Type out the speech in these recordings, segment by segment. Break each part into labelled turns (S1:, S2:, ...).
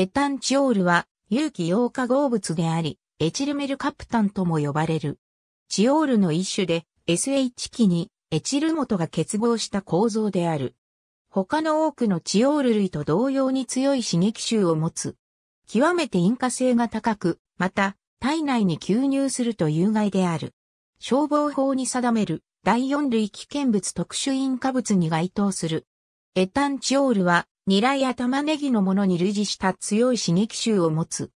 S1: エタンチオールは有機溶化合物であり、エチルメルカプタンとも呼ばれる。チオールの一種で SH 基にエチル元が結合した構造である。他の多くのチオール類と同様に強い刺激臭を持つ。極めて引火性が高く、また体内に吸入すると有害である。消防法に定める第4類危険物特殊引火物に該当する。エタンチオールはニラや玉ねぎのものに類似した強い刺激臭を持つ。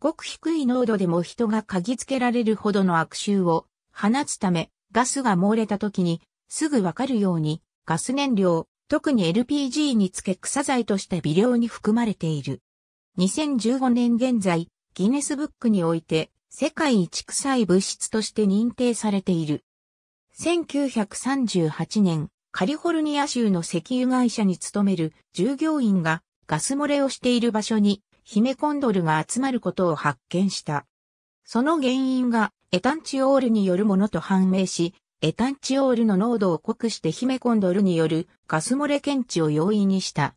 S1: ごく低い濃度でも人が嗅ぎつけられるほどの悪臭を放つため、ガスが漏れた時にすぐわかるようにガス燃料、特に LPG につけ草剤として微量に含まれている。2015年現在、ギネスブックにおいて世界一臭い物質として認定されている。1938年、カリフォルニア州の石油会社に勤める従業員がガス漏れをしている場所にヒメコンドルが集まることを発見した。その原因がエタンチオールによるものと判明し、エタンチオールの濃度を濃くしてヒメコンドルによるガス漏れ検知を容易にした。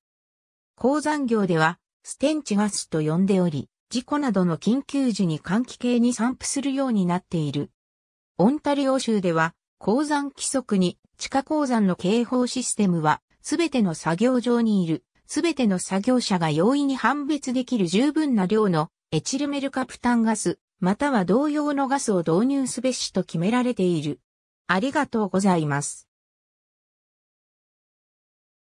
S1: 鉱山業ではステンチガスと呼んでおり、事故などの緊急時に換気系に散布するようになっている。オンタリオ州では鉱山規則に地下鉱山の警報システムは、すべての作業場にいる、すべての作業者が容易に判別できる十分な量のエチルメルカプタンガス、または同様のガスを導入すべしと決められている。ありがとうございます。